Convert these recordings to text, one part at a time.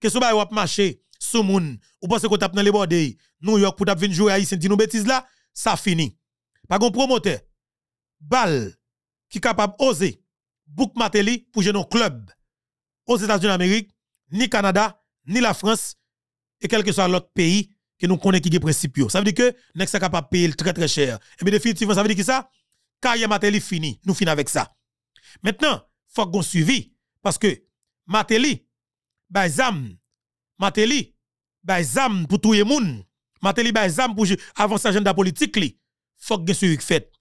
que ce soit marché sous moun ou pense qu'on tape dans les bordels New York pour tape venir jouer ici dit nous bêtises là ça fini pas gon promoteur bal qui capable oser book mateli pour nos club aux États-Unis d'Amérique ni Canada ni la France et quel que soit l'autre pays que nous connaissons qui est principe ça veut dire que sommes capables de payer très très cher et bien définitivement ça veut dire que ça carrière mateli fini nous finissons avec ça maintenant faut qu'on suivi parce que mateli bay zam, Mateli, bay zam pour tout le monde. Mateli bay zam pour avancer l'agenda politique li. Faut que ce fait.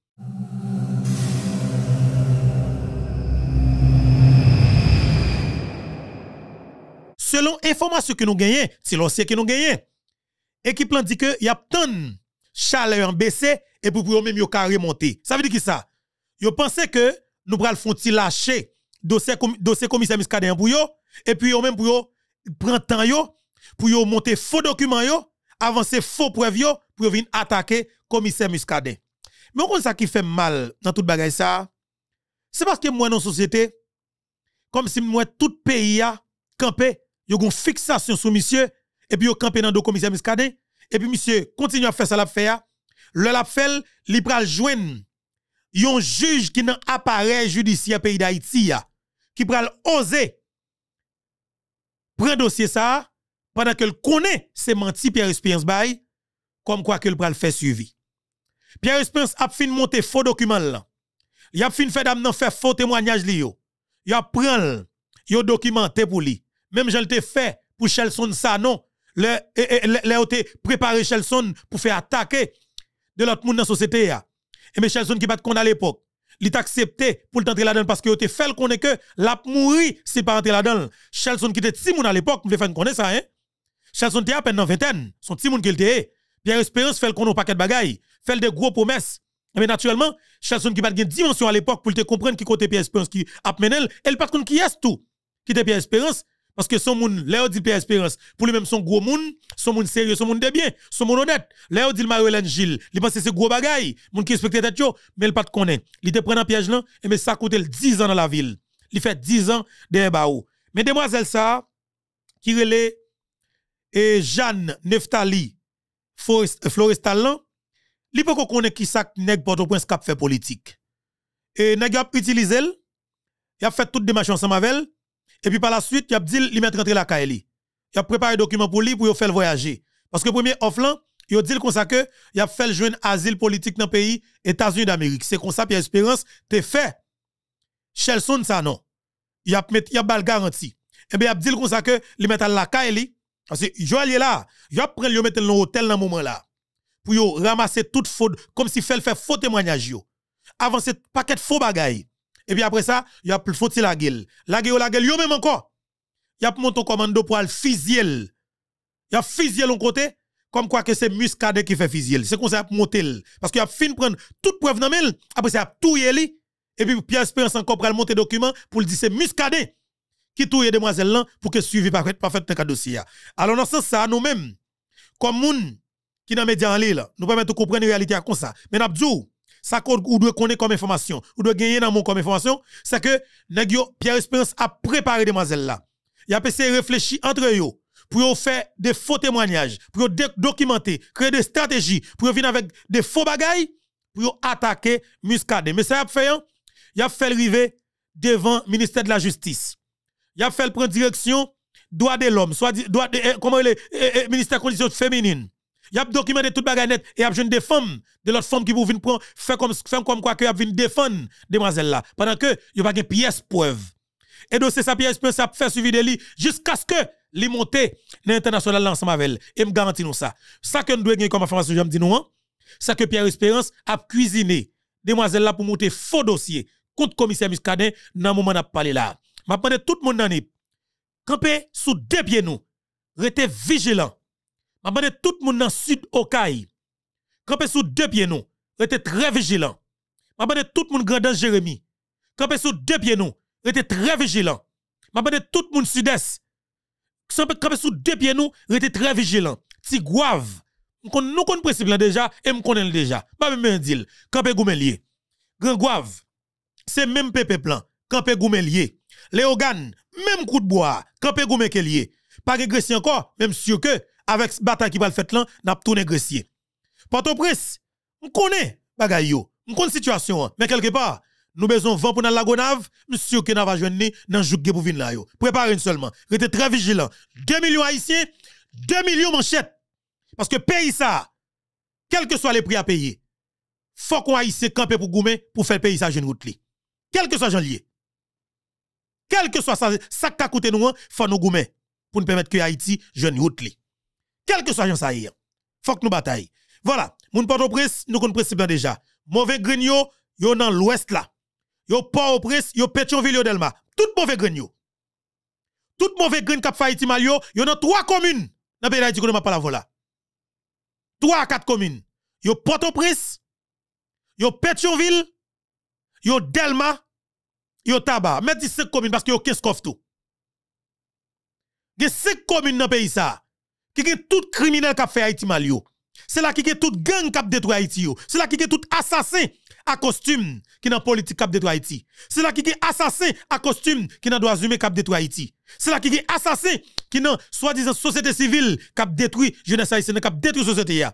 Selon information que nous gagnons, selon l'ancien que nous gagnons. Équipe plan dit que y a tant chaleur en baissé et pour pouvoir même yo carré monter. Ça veut dire qui ça? Yo pensez que nous pral font lâcher dossier dossier commissaire Miskaden en yo et puis yon même pour yo prend temps yo pour yo monter faux documents yo avancer faux preuves yo pour venir attaquer commissaire Muscadet mais on ça qui fait mal dans toute bagaille ça c'est parce que moi dans société comme si moi tout pays a campé yo gon fixation sur monsieur et puis yo campé dans le commissaire Muscadet et puis monsieur continue à faire ça la faire le la fait li pral joindre yon juge qui dans appareil judiciaire pays d'Haïti qui pral oser prend dossier ça, pendant qu'elle connaît c'est menti Pierre Espérance Bay, comme quoi qu'elle le faire suivi. Pierre Espérance a fin monter faux document là. Il a fin de faire faux témoignage li yo. Il a pris yo document pour lui. Même je l'ai fait pour Chelson, ça non. Le eh, eh, le te préparé Chelson pour faire attaquer de l'autre monde dans la société Et mais Chelson qui bat qu'on à l'époque il accepté pour t'entrer là-dedans parce que te fait qu'on est que l'a mouri c'est pas entrer la donne Shelson qui était timoun à l'époque me faire connaître ça hein Shelson était à peine dans vingtaine son timoun qui était Pierre e. Espérance fait qu'on a paquet de bagaille fait des gros promesses mais eh naturellement Shelson qui pas de dimension à l'époque pour te comprendre qui côté Pierre Espérance qui a mené elle pas qui est tout qui était Pierre Espérance parce que son moun, là, dit Pierre Espérance, pour lui-même, son gros moun, son moun sérieux, son moun de bien, son moun honnête. Là, dit Marie-Hélène Gilles, il pense que c'est gros bagaille, moun qui respecte tête yo, mais il pas de connaît. Il te prend un piège là, et mais ça coûte 10 ans dans la ville. Il fait 10 ans derrière baou. Mais demoiselle ça, qui relè, et Jeanne Neftali, euh, Florestal là, il peut connaît qui ça nèg Port-au-Prince cap fait politique. Et nèg a utilisé il a fait toute démarche ensemble avec elle et puis par la suite, il a dit, il mettre rentrer la Kaeli. Il a préparé un document pour lui pour faire voyager. Parce que premier offline, il a dit comme ça que il a fait joindre asile politique dans le pays États-Unis d'Amérique. C'est comme ça Pierre Espérance t'es fait. Shelson ça non. Il a met il a bal garantie. Et eh bien il a dit comme ça que il met à la Kaeli parce que Joël est là, il a prendre le mettre dans l'hôtel dans moment là pour ramasser toute faute comme si fait fait faux témoignage yo. Avancer paquet de faux bagaille et puis après ça, il a faut-il la gueule. La gueule, la gueule, yo même encore. Il a monté commando pour aller fisiel. Il a fusillé en côté, comme quoi que c'est Muscadet qui fait fusiller. C'est comme ça a monté. Parce qu'il a fin prendre toute preuve dans mail. Après ça, a tout yéli. Et puis Pierre Espérance encore pour monter document pour le dire c'est Muscadet qui touille demoiselle là pour que suivi parfait parfait dans dossier. Alors dans ce sens ça nous-mêmes comme moun qui dans média en ligne, nous permettons de comprendre la réalité comme ça. Mais nous ça qu'on doit connaître comme information, ou doit gagner dans mon comme information, c'est que Pierre Espérance a préparé demoiselle là. Il a essayé réfléchir entre eux pour faire des faux témoignages, pour documenter, créer des stratégies, pour venir avec des faux bagailles pour attaquer Muscadet. Mais ça a fait hein? il a fait le devant le ministère de la Justice. Il a fait prendre direction droit de l'homme, soit droit de, eh, comment le eh, eh, ministère de conditions y a documenté toute bagay net et y a jeune des femmes de l'autre femme qui vous venir prendre fait comme comme quoi que y a défense défendre demoiselle là pendant que y a pas de pièce preuve. Et donc c'est sa Pierre-Espérance, ça fait suivi de lui jusqu'à ce que les monter dans l'international ensemble avec elle et me garantis nous ça. Ça que nous devons faire comme information j'aime dis nous hein. Ça que Pierre Espérance a cuisiné demoiselle là pour monter faux dossier contre commissaire Muscadet dans moment n'a parlé là. M'a demandé tout le monde dans camper sous deux pieds nous. Restez vigilant. Mabande tout moun nan sud Okay. campé sou deux pieds nous. Rete très vigilant. Mabande tout moun grand Jérémie. campé sou deux pieds nous. Rete très vigilant. Mabande tout moun sud-est. Kampe sou deux pieds nous. Rete très vigilant. Tigouave. Nous connaissons le principe déjà et nous déjà. Pas même deal. Goumelier. Grand Guave. C'est même pépé plan. campé Goumelier. Léogan. Même coup de bois. kampé Goumelier. Pas régresser encore. Même sûr que avec ce bataille qui va le faire là, n'a pas tourné gressier. Port-au-Prince, on connaît bagaille yo, on connaît situation, hein. mais quelque part, nous besoin vent pour la gonave, monsieur que n'a va joindre dans jouer pour venir là yo. Préparez seulement, restez très vigilant. 2 millions haïtiens, 2 millions manchettes. Parce que pays ça, quel que soit les prix à payer, faut qu'on haïtien camper pour goumer pour faire payer ça jeune route Quel que soit janvier. Quel que soit ça, ça qu'a coûté nous, hein, faut nous goumer pour nous permettre que Haïti jeune route quel que soit ça il faut que nous bataille. Voilà, mon Port-au-Prince, nous connaissons déjà. Mauvais grigno, yo dans l'ouest là. Yo Port-au-Prince, yo Pétionville, yo Delma. Tout mauvais Toutes Tout mauvais qui ont fait mal yo, yo dans trois communes dans pays pas la voilà. Trois à quatre communes. Yo Port-au-Prince, yo Pétionville, yo Delma, yo Tabac. Mettez cinq communes parce que yo qu'on tout. Il y a cinq communes dans le pays ça qui est tout criminel qui a fait Haïti mal C'est là qui est tout gang qui a détruit Haïti C'est là qui est tout assassin à costume qui n'a politique cap détruit Haïti. C'est là qui est assassin à costume qui dans droits qui cap détruit Haïti. C'est là qui est assassin qui n'a, soi-disant société civile cap détruit jeunesse haïtienne cap détruit société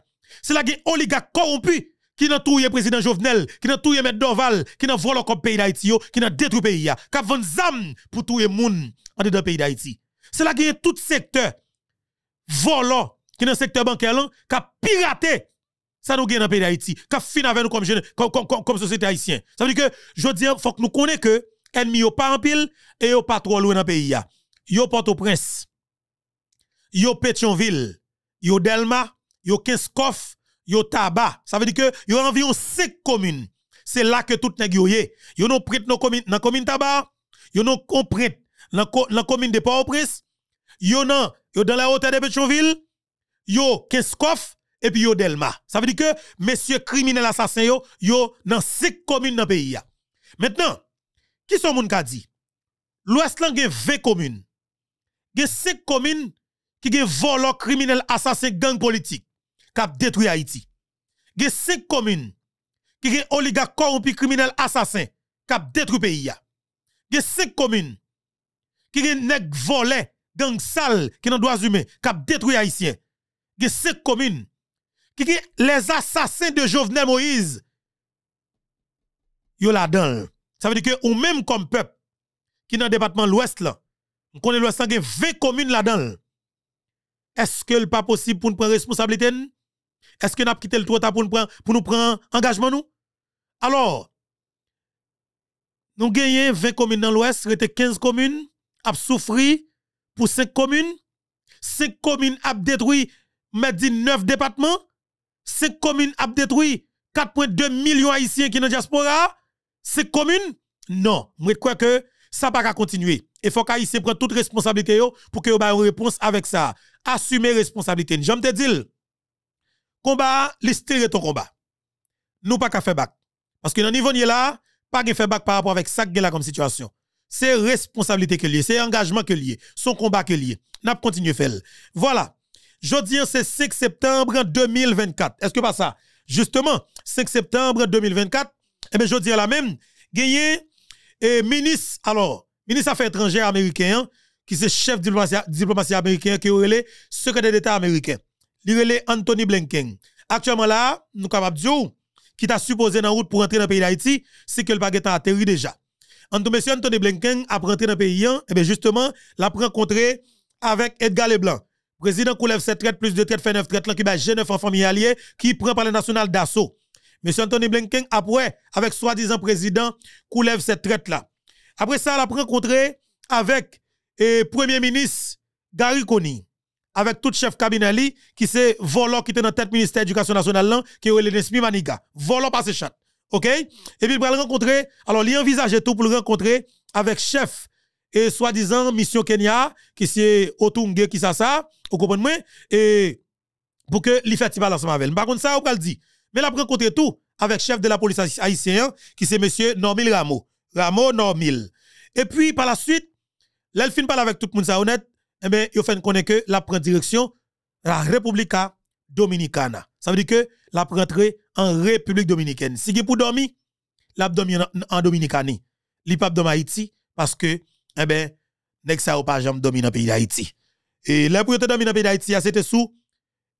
C'est là qui est oligarque corrompu qui n'a tout président Jovenel, qui n'a tout maître Dorval, qui n'a volé le pays d'Haïti, qui n'a détruit pays, qui a vendu zam pour tout le monde en dedans pays d'Haïti. C'est là qui est tout secteur volant, qui dans le secteur bancaire, qui a piraté ça nous gagne dans le pays d'Haïti, qui a fini avec nous comme, comme, société haïtienne. Ça veut dire que, je dis, il faut que nous connaissions que l'ennemi n'est pas en pile et n'est pas trop loin dans le pays. Yo Port-au-Prince, yo Pétionville, yo Delma, yo y a Tabac. Ça veut dire que y a environ 5 communes. C'est là que tout nèg yo Yo y a nos commune dans commune Tabac, a non dans la commune de Port-au-Prince, yo nan, yo dans la hauteur de Petionville, yo Keskov et puis yo Delma. Ça veut dire que, messieurs criminels assassins, yo, yo dans six communes dans le pays. Maintenant, qui sont moun ka dit? L'Ouest lan gen 20 communes. Gen 5 communes qui gen criminels criminel assassin gang politique, kap détruit Haïti. Gen 5 communes qui gen oligarque corrompu criminel assassin, kap détruit pays. Gen 5 communes qui gen volé gang sale qui n'en doit humain qui a détruit Haïtien. Il y communes. Qui les assassins de Jovenel Moïse. Yo là-dedans. Ça veut dire que ou même comme peuple, qui dans le département l'Ouest là, on l'Ouest, il 20 communes là-dedans. Est-ce que n'est pas possible pour nous prendre responsabilité? Est-ce que n'a pas quitté le trottoir pour nous prendre, engagement nous? Alors, nous gagnons 20 communes dans l'Ouest, il 15 communes, a souffri, pour 5 communes. 5 communes ont détruit, mais 9 départements. 5 communes ont détruit 4,2 millions haïtiens qui sont dans la diaspora. 5 communes. Non, je crois que ça va pas continuer. Il faut qu'Haïtien prenne toute responsabilité pour que ayez une réponse avec ça. Assumer responsabilité. J'aime te dire, combat, l'histoire ton combat. Nous pas qu'à faire back. Parce que dans le niveau là, pas de faire back par rapport avec ça qui est là situation c'est responsabilité que lié, c'est engagement que lié, son combat que lié. N'a continué faire. Voilà. dire, c'est 5 septembre 2024. Est-ce que pas ça? Justement, 5 septembre 2024, eh bien, jeudi à la même, gagné, et ministre, alors, ministre Affaires étrangères américain, qui c'est chef de diplomatie américain, qui est secrétaire d'État américain. Il Anthony Blinken. Actuellement là, nous sommes capables dire, qui t'a supposé dans route pour entrer dans le pays d'Haïti, c'est que le baguette a atterri déjà. M. Anthony Blinken a rentré dans le pays, et hein. eh bien justement, l'a rencontré avec Edgar Leblanc. Président lève cette traite plus de traite fait 9 traite, qui bat G9 en famille alliée, qui prend par le national d'assaut. Monsieur Anthony Blinken, après, avec soi-disant président lève cette traite là. Après ça, l'a rencontré avec le eh, Premier ministre Gary Kony avec tout chef cabinet qui c'est volant qui était dans tête ministère de l'éducation nationale qui est le Nesmi Maniga. par ses chat. OK Et puis il le rencontrer. Alors, il envisage tout pour le rencontrer avec chef et soi-disant mission Kenya qui c'est Otunge qui ça ça, vous comprenez Et pour que il fasse balance avec. Par contre ça, on va le dire. Mais il a rencontré tout avec chef de la police haïtienne qui c'est monsieur Normil Rameau. Rameau Normil. Et puis par la suite, l'elfine parle avec tout le monde ça honnête, et eh bien il fait connaître que la prend direction la République Dominicana. Ça veut dire que la rentré en République dominicaine. Si vous pour dormir, la en, dominicaine. Li pas dans Haïti parce que eh ben nek pas jamais dominer dans pays d'Haïti. Et là pour dominer pays d'Haïti, c'était sous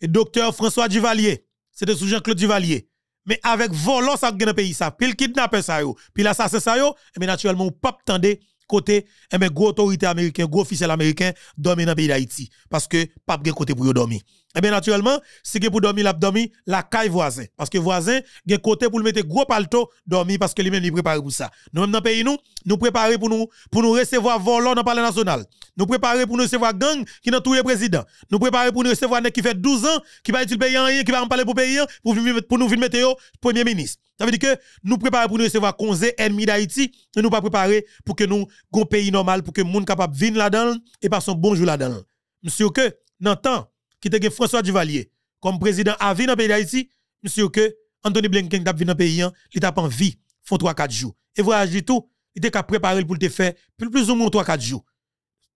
docteur François Duvalier, c'était sous Jean-Claude Duvalier. Mais avec volant ça dans pays ça, le kidnapper ça yo, puis l'assassin ça yo, et eh bien naturellement pas côté eh ben gros autorité américaine, gros officiel américain dormir dans pays d'Haïti parce que pas de côté pour dormir. Eh bien, naturellement, si vous pour dormir, l'abdomen, la caille voisin. Parce que voisin, il côté pour mettre gros palto, dormir, parce que lui-même, il prépare pour ça. Nous, même dans le pays, nous, nous préparons pour nous, pour nous recevoir volant dans le palais national. Nous préparons pour nous recevoir gang qui n'a tout le président. Nous préparons pour nous recevoir qui fait 12 ans, qui va être le pays rien, qui va en parler pour payer, pour, pour nous mettre au premier ministre. Ça veut dire que nous préparons pour nous recevoir conseil ennemis d'Haïti, nous nous pas préparer pour que nous, gros pays normal, pour que le monde capable de vivre là-dedans et passer un bonjour là-dedans. Monsieur, que, qui était François Duvalier comme président à vie dans le pays d'Haïti, monsieur que Anthony Blinken t'a vu dans le pays, hein, il t'a en vie, font 3-4 jours. Et voyage du tout, il était préparé pour le faire plus, ou moins 3-4 jours.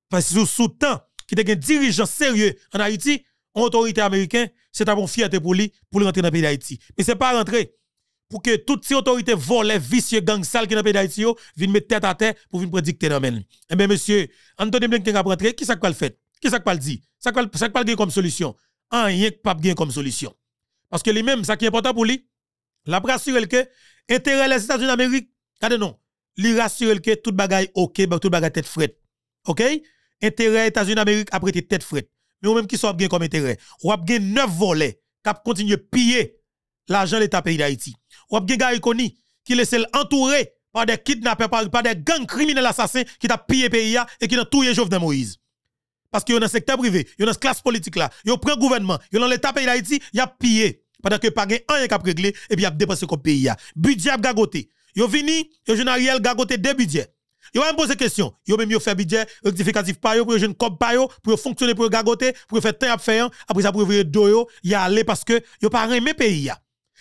Parce que sous temps, qui est un dirigeant sérieux en Haïti, autorité américaine, c'est un fierté pour lui, pour rentrer dans le pays d'Haïti. Mais c'est pas rentrer pour que toutes ces autorités volées, vicieux, gang sales qui dans le pays d'Haïti, oh, viennent mettre tête à tête pour venir prédicter dans le Eh bien, monsieur, Anthony Blinken a rentré, qui ça va le fait Qu'est-ce que ça dit Ça qui pas gagner comme solution. Rien que pas gagner comme solution. Parce que les mêmes ça qui est important pour lui, la rassurer que intérêt les États-Unis d'Amérique, regardez non, lui rassurer que toute bagaille OK, ben, tout bagaille tête frette. OK Intérêt États-Unis d'Amérique après tête frette. Mais vous même qui sont gagner comme intérêt. Ou a gagner neuf volets qui continuer piller l'argent de l'État pays d'Haïti. Ou a des gars qui laisse entourés par des kidnappers, par, des gangs criminels assassins qui t'a pillé pays et qui ont tout Jovenel Moïse. Parce que dans le secteur privé, dans la classe politique là, yon prend gouvernement, yon dans l'état pays d'Haïti, yon a pillé. Pendant que pas rien qui a réglé et eh puis y a dépensé comme pays Budget a gagoté. Yo vini, yon jeune Ariel gagoté deux budgets. Yo va me poser question. Yo même yo fait budget rectificatif pa yo pour jeune cop pa yo pour fonctionner pour gagoté, pour faire temps à faire, après ça pour ouvrir do yon, y allé parce que a pas mes pays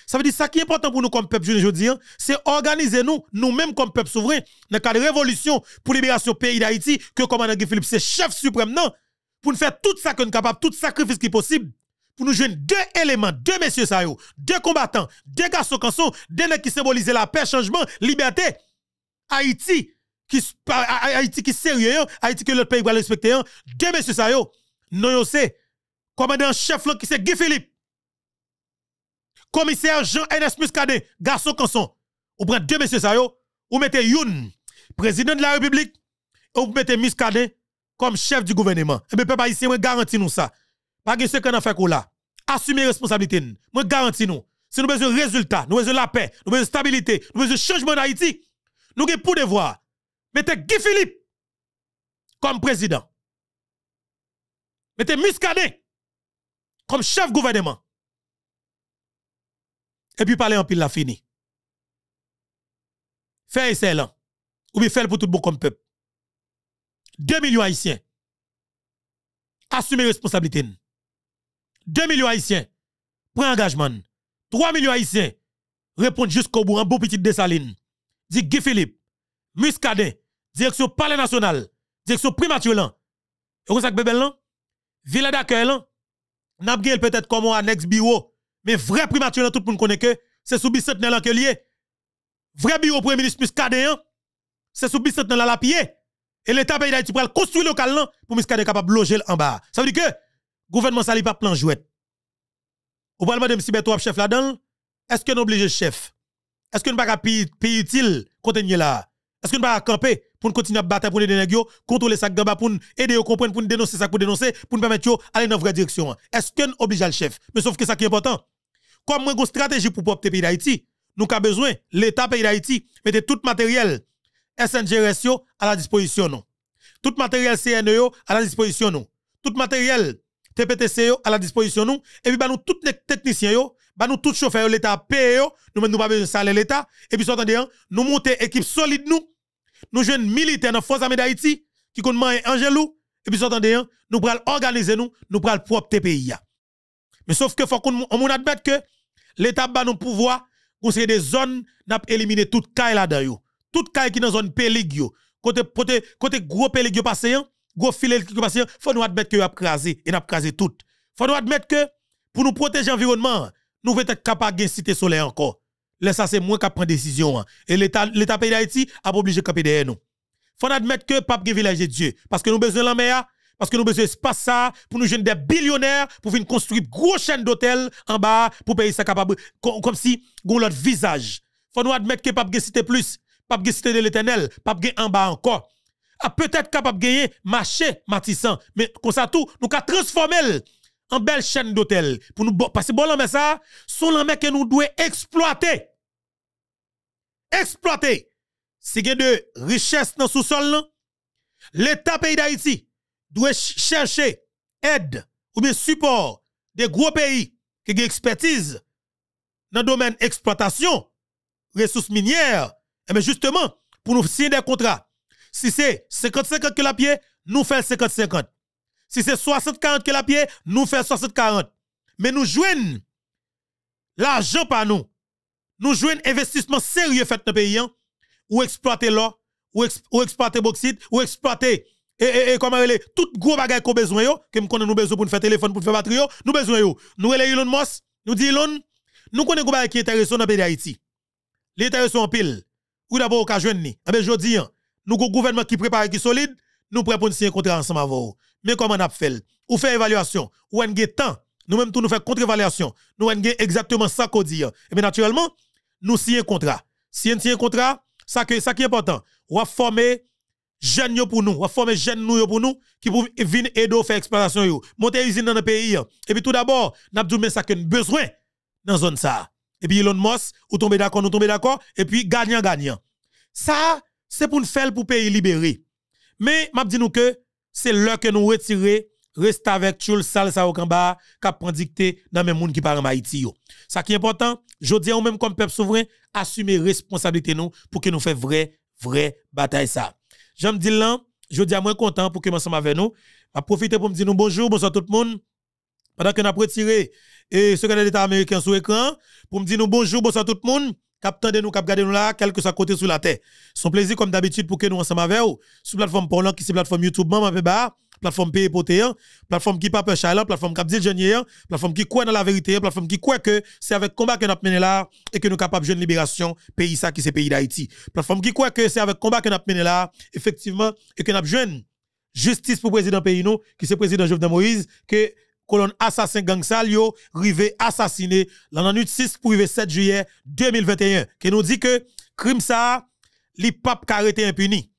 ça veut dire ça qui est important pour nous comme peuple, je dire, c'est organiser nous, nous-mêmes comme peuple souverain, dans le cadre de révolution pour libération pays d'Haïti, que commandant Guy Philippe, c'est chef suprême, non, pour nous faire tout ça que nous capable, tout sacrifice qui est possible, pour nous joindre deux éléments, deux messieurs ça deux combattants, deux garçons sont, deux qui symbolisent la paix, changement, liberté. Haïti, qui, Haïti qui sérieux, hein? Haïti que l'autre pays va respecter, hein? deux messieurs ça non c'est, commandant chef qui c'est Guy Philippe, commissaire Jean-Ernest Muscadet, garçon Canson, ou prenez deux messieurs ça ou mettez Youn, président de la République, ou vous mettez Muscadet comme chef du gouvernement. Et eh bien, peuple ici, vous garantissez nous ça. Pas que ce qu'on a fait là. Assumez responsabilité. Moi garantis nous. Si nous besoin résultat, nous besoin la paix, nous besoin stabilité, nous besoin de changement d'Haïti, nous avons pour devoir. Mettez Guy Philippe comme président. Mettez Muscadet comme chef gouvernement et puis parler en pile la fini. ça là. Ou bien faire pour tout le bon comme peuple. 2 millions haïtiens. Assumez responsabilité. 2 millions haïtiens. Prends engagement. 3 millions haïtiens. Répondre jusqu'au bout en beau petit dessaline. Dit Guy Philippe, Muscadet, direction Palais National, direction Primature lan. Et vous savez bébé lan? Villa d'accueil lan. peut-être comme un annexe bureau mais vrai primature, tout le monde connaît que c'est sous bicentenaire que lié. Vrai bureau premier ministre plus hein. c'est sous bicentenaire la pied. Et l'État pays d'Haïti pour construire local là pour Miskade capable de loger en bas. Ça veut dire que le gouvernement ça pas plan jouet. Au parlement de le chef là-dedans, est-ce que oblige le chef? Est-ce que nous pas payer utile continuer là? Est-ce que nous pas camper pour continuer à battre pour les dénégos, contrôler ça gamba pour aider à comprendre, pour dénoncer ça, pour dénoncer, pour nous permettre d'aller dans la vraie direction? Est-ce que nous le chef? Mais sauf que ça qui est important, comme mon une stratégie pour propre pays d'Haïti, nous avons besoin, l'État pays d'Haïti, mettez tout matériel SNGRS à la disposition. Tout Tout matériel CNE à la disposition. Non. Tout matériel TPTC e à la disposition. Et puis, bah, nous, tous les techniciens, yo, bah, nous, tous les chauffeurs, l'État paye, nous, nous pas besoin de salaire l'État. Et puis, attendez, hein, nous montons équipe solide, nous. Nous jeunes militaires dans la Force armée d'Haïti, qui compte manger Angelou. Et puis, attendez, hein, nous prenons organiser nous, nous prenons propre pays. Mais sauf que faut qu'on admette que l'État va nous pouvoir, pour des zones, n'a éliminé toute caille là-dedans. Toute caille qui dans zone pélig, côté, côté, côté gros un passé, hein. gros filet qui passé, hein. faut nous admettre que a crasé, et nous craser tout. Faut nous admettre que, pour nous protéger l'environnement, nous devons être capables de le solaire encore. Là, ça, c'est moi qui prends décision. Hein. Et l'État, l'État pays d'Haïti a obligé de camper derrière nous. Faut admettre que pape village de Dieu. Parce que nous besoin de la parce que nous besoin d'espace ça pour nous jeunes des billionnaires pour venir construire gros chaîne d'hôtels en bas pour payer ça capable comme si gon l'autre visage. Faut nous admettre que pas citer plus, pas cité de l'éternel, pas en bas encore. A ah, peut-être capable gagner marché matissant, mais comme ça tout nous ka transformer en belle chaîne d'hôtel pour nous passer bon mais ça, les mecs que nous devons exploiter. Exploiter. C'est gen de richesse dans sous-sol l'État pays d'Haïti doit chercher aide ou bien support des gros pays qui ont expertise dans le domaine exploitation, ressources minières, et eh bien justement, pour nous signer des contrats. Si c'est 50-50 que la pied, nous faisons 50-50. Si c'est 60-40 que la pied, nous faisons 60-40. Mais nous jouons l'argent par nous. Nous jouons investissement sérieux fait dans le pays, hein. ou exploiter l'or, ou, ou exploiter bauxite, ou exploiter et, et, et comment elle tout gros bagage qu'on besoin yo, que me connait nous besoin pour faire téléphone pour faire batterie yo, nous besoin yo. Nous relé Elon Musk, nous dit Elon, nous connaît gros bagage qui intéressant dans pays d'Haïti. L'intéressant en pile. Ou d'abord au cas ni. Eh ben jodi hein, nous avons gouvernement qui prépare qui solide, nous prêt pour signer contrat ensemble avec Mais comment on a fait Ou fait évaluation, ou en gagne temps, nous même tout nous fait contre-évaluation, nous en exactement ça qu'on dit. Hein. Et bien naturellement, nous signons contrat. Si on signe contrat, ça qui est important, reformer jeunes pour nous, on former jeunes nous pour nous qui pour venir aider faire exploration yo, monter usine dans le pays et puis tout d'abord, n'a avons ça que besoin dans zone ça. Et puis Elon Musk, ou tomber d'accord, nous tomber d'accord et puis gagnant gagnant. Ça c'est pour nous faire pour pays libéré. Mais m'a dit nous que c'est l'heure que nous retirer rester avec ça Sal qui prend dicté dans même monde qui parlent en Haïti yo. Ça qui est important, je dis même comme peuple souverain, assumer responsabilité nous pour que nous fait vraie vraie bataille ça. J'aime dis là, je dis à moi content pour que ensemble avec nous. Je profiter pour me dire nous bonjour, bonsoir tout le monde. Pendant que a avons retiré et secrétaire d'État américain sur écran, pour me dire bonjour, bonsoir tout le monde cap tendez nous, cap gardez nous là, quelque sa soit côté sous la terre. Son plaisir, comme d'habitude, pour que nous ensemble avec vous, sur plateforme Poland, qui c'est plateforme YouTube, maman, plateforme Pays Potéen, plateforme qui pape Chalan, plateforme qui dit plateforme qui croit dans la vérité, plateforme qui croit que c'est avec combat que nous mené là et que nous capables de libération, pays ça qui c'est pays d'Haïti. Plateforme qui croit que c'est avec combat que nous mené là, effectivement, et que nous jeune justice pour président pays nous, qui c'est président Jovenel Moïse, que colonne assassin gang Salio, rivé assassiné l'an 6 pour 7 juillet 2021, qui nous dit que crime ça, li pape été impuni.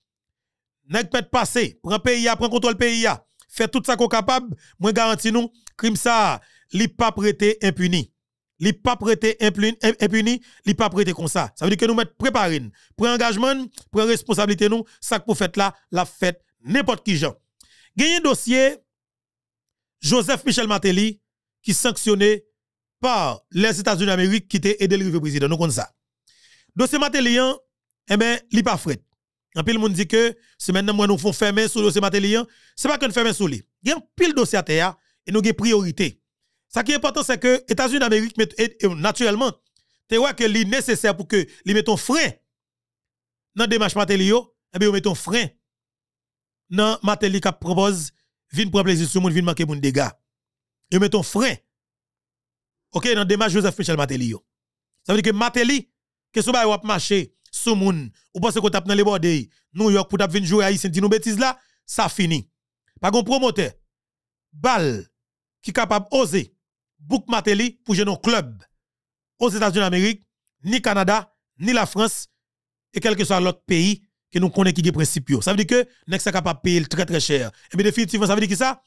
Nèg pas passé, prend pays, prend contrôle pays, fait tout ça qu'on capable, moi garantis nous, crime ça, li pape été impuni. Li PAP été impuni, li pape été comme ça. Ça veut dire que nous mettons préparer, prend engagement, prend responsabilité nous, ça que pour faites là, la fête n'importe qui Genre Gagner dossier Joseph Michel Matéli qui sanctionné par les États-Unis d'Amérique qui était aidé le président. Nous connaissons ça. Dossier Matélian, hein, eh bien, il pas fret. En pile, monde dit que ce maintenant nous faisons fermer sur le dossier Matélian, hein. Ce n'est pas qu'on ferme sur lui. Il y a un pile dossier à hein, et nous avons priorité. Ce qui est important, c'est que les États-Unis d'Amérique, naturellement, tu vois que est nécessaire pour que nous mettons frein dans la démarche Matélian, eh bien, un frein dans Matéli qui propose vin pour plaisir sur monde, vin manquer moun dégât. Et ton frein. OK, dans démarche Joseph Michel Matéli. Ça veut dire que Matéli, que ce bail marcher sur moun, ou pense qu'on tape dans les bordées, New York pour t'ap joue jouer haïtien, dit nous bêtises là, ça fini. Par contre promoteur, Bal, qui capable oser book Matéli pour jouer le club aux États-Unis d'Amérique, ni Canada, ni la France et quel que soit l'autre pays que nous connaissons qui est principe. Ça veut dire que nous sommes capables de payer très très cher. Et eh bien définitivement, ça veut dire que ça,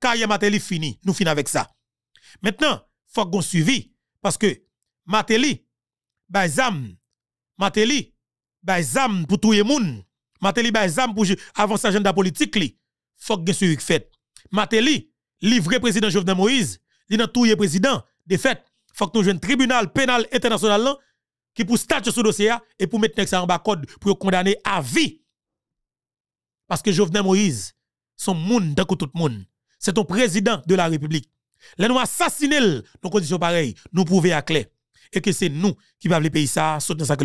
carrière Matéli fini. Nous finissons avec ça. Maintenant, il faut qu'on suive, Parce que Matéli, Baizam, Matéli, Baizam pour tout le monde. Matéli, Baizam pour avancer l'agenda politique. Il faut qu'on suivi fait. Matéli, livré président Jovenel Moïse, il dans tout le président, fait, Il faut que nous jouions tribunal pénal international qui pour statue sur dossier et pour mettre ça en bas code pour condamner à vie. Parce que Jovenel Moïse, son monde d'un tout le monde, c'est ton président de la République. Là, nous assassinons nos conditions pareilles, nous prouvons à clé. Et que c'est nous qui va le pays ça, dans sa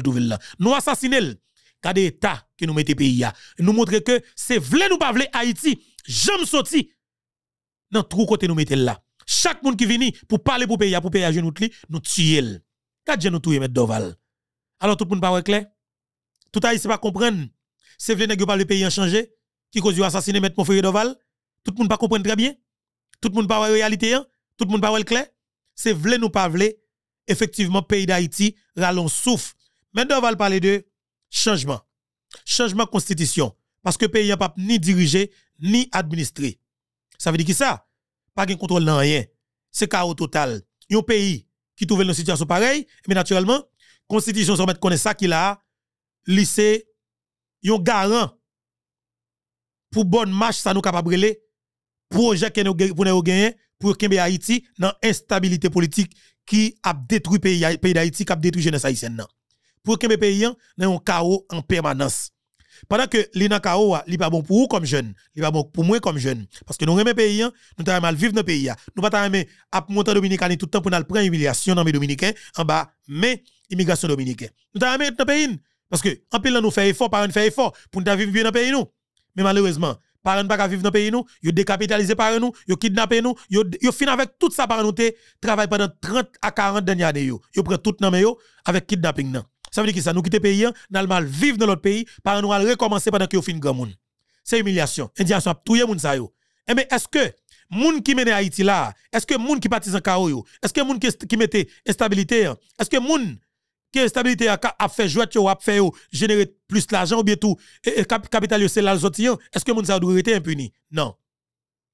Nous assassinons des états nous mettait pays Nous montrer que c'est vrai nous pas Haïti, jamais sorti dans tout côté nous mettons là. Chaque monde qui vient pour parler pour pays pour payer à genoux, nous tuons. Quatre gens nous mettre Doval. Alors tout le monde pas clair. Tout à pas comprendre. C'est vrai que pas le pays en changé qui cause assassiner mettre mon frère Doval. Tout le monde pas comprendre très bien. Tout le monde pas la réalité Tout le monde pas clair. C'est vrai nous pas vrai. Effectivement pays d'Haïti Rallons souffle. Mais Doval parle de changement. Changement constitution parce que pays n'a pas ni dirigé ni administré. Ça veut dire qui ça Pas de contrôle dans rien. C'est chaos total. Un pays qui trouvent une situation pareille, mais naturellement, constitution se mettre connaître ça qu'il a lycée yon garant pour bonne marche ça nous capable briller projet que nous pour pour que Haïti dans instabilité politique qui a détruit pays pays d'Haïti qui a détruit jeunesse haïtienne pour que pays dans un chaos en permanence pendant que l'inakao, li pas bon pour vous comme jeune, li pas bon pour moi comme jeune. Parce que nous aimons pays, hein, nous t'aimons mal vivre dans le pays. Hein. Nous pas aimé à monter dominicain tout le temps pour nous prendre humiliation dans les dominicains, en bas, mais immigration dominicaine. Nous t'aimons dans le pays. Parce que, en pile, nous faisons effort, parents fait effort pour nous vivre bien dans le pays, nous. Mais malheureusement, parents pas vivre dans le pays, nous, ils décapitalisé par nous, ils kidnappé nous, ils fin avec tout ça par nous, travaillent pendant 30 à 40 dernières années, ils prennent tout dans avec kidnapping, ça veut dire que ça, nous quitter le pays, hein, nous allons mal vivre dans l'autre pays, par nous allons recommencer pendant que nous finissons grand monde. C'est humiliation. Indiens disent tout le monde yo. mais eh est-ce que moun qui mène Haïti là, est-ce que moun qui partisan chaos yo, est-ce que moun qui mette instabilité, hein, est-ce que moun qui stabilité a fait jouer yo a fait générer plus d'argent ou bien tout capital la là hein, est-ce que moun ça doit été impuni? Non.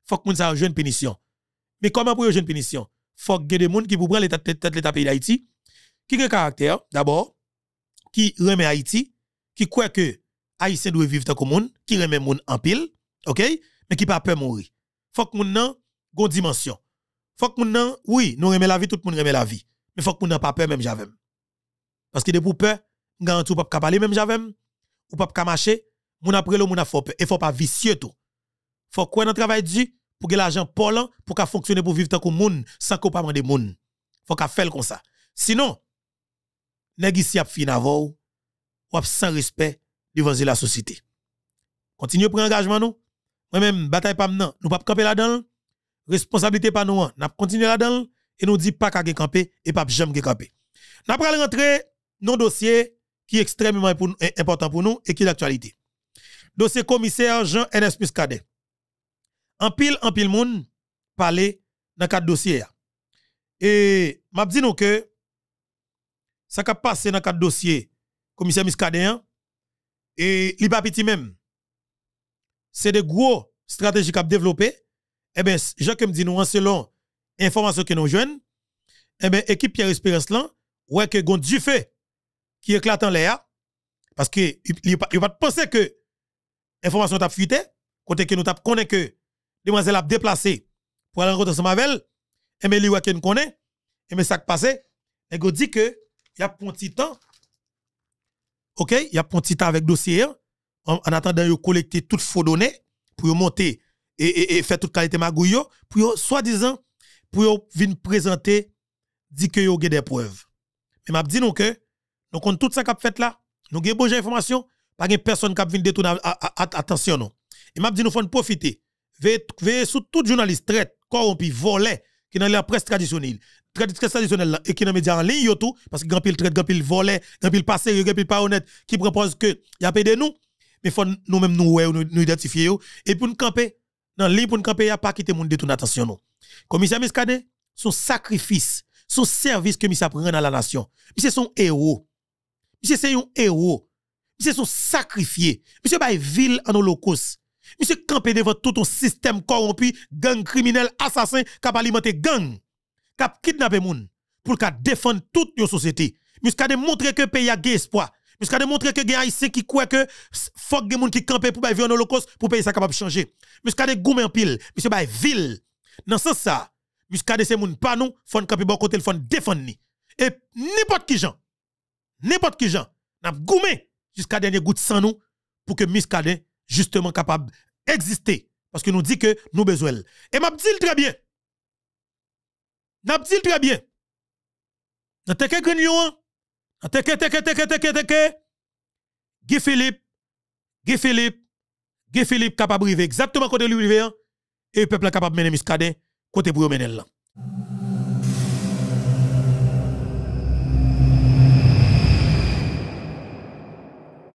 Faut que moun ça une punition. Mais comment pour une punition? Faut que des moun qui pour prendre l'état l'état pays d'Haïti qui a caractère d'abord qui remet Haïti, qui croit que Haïtien doit vivre tant le monde, qui remet monde en pile, OK? Mais qui pas peur mourir. Faut que monde nan gon dimension. Faut que monde nan, oui, nous remet la vie, tout le monde remet la vie. Mais faut que monde nan pas peur même j'avais. Parce que de pour peur, tout pas parler même j'avais ou pas marcher, mon après le monde. a peur et faut pas vicieux tout. Faut quoi dans travail du pour que l'argent pour pour qu'à fonctionner pour vivre tant que monde sans qu'on pas de monde. Faut qu'à faire comme ça. Sinon, nèg ici fin ou sans respect devant la société. Continuez prendre engagement nous. Moi même bataille pas non, nous pas camper là-dedans. Responsabilité pas nous, n'a continuer là-dedans et nous dit pas qu'à camper et pas jamais camper. N'a pas rentrer dans dossier qui est extrêmement eh, important pour nous et qui est d'actualité. Dossier commissaire Jean N.S. Muscadet. En pile en pile monde parler dans quatre dossiers. Et m'a dit que ça qui a passé dans quatre dossiers, commissaire Miskadéen, hein? et li même. C'est des gros stratégies qu'a développées. Eh bien, Jacques me dit nous, en selon l'information que nous jeunes, eh bien, équipe Pierre Espérance là, ouais que gon du fait qui éclate en l'air, parce que il va penser que l'information t'a fuité, côté que nous t'a connaît que demoiselle a déplacé pour aller en rencontre ensemble avec elle, et eh bien, lui ouais que nous connaît, et eh bien, ça qui passé, et eh ben, dit que y a un petit temps. OK, il y a un petit temps avec dossier hein? en, attendant de collecter toutes les données pour monter et, et, et faire toute qualité magouille pour soi-disant pour venir présenter dit que yo des preuves. Mais m'a dit non que nous on tout ça qu'a fait là, nous avons bonne information, pas une personne qui vient détourner attention non. Et m'a dit nous faut profiter. Veillez sur tout journaliste traite, corrompu, volé, qui dans la presse traditionnelle. Très traditionnelle et qui dans pas médias en ligne, tout, parce que grand pile traite, grand pile volet, grand pile passé, grand pile pas honnête, qui propose que y a de nous. Mais faut nous-mêmes nous, identifier. Et pour nous camper, dans ligne pour nous camper, il n'y a pas quitter monde de toute attention. Comme Commissaire Miskade, son sacrifice, son service que nous prend à la nation. c'est son héros. c'est un héros. C'est son sacrifié. Monsieur une ville en holocauste. Monsieur campé devant tout un système corrompu, gang criminel, assassin, qui alimenté gang, kidnapper kidnappé moun, pour qu'à défendre toute une société. Monsieur a démontré que le pays a espoir. Monsieur a démontré que les haïtiens qui croient que faut que moun qui campent pour vivre un holocauste, pour payer ça capable changer. Monsieur a goumé en pile, monsieur baille ville. Dans ce sens ça, monsieur a ces moun pas nous, font camper bon côté, font défendre ni. Et n'importe qui gens, n'importe qui gens, n'a goumé jusqu'à dernier goutte sans nous pour que Miskadin justement capable d'exister. Parce que nous dit que nous avons besoin. Et m'a dit très bien. N'a dit très bien. Je teke dans teke teke teke teke Guy Philippe, Guy Philippe, Guy Philippe capable de exactement côté lui hein. et le peuple capable de mener Miscadet côté pour mener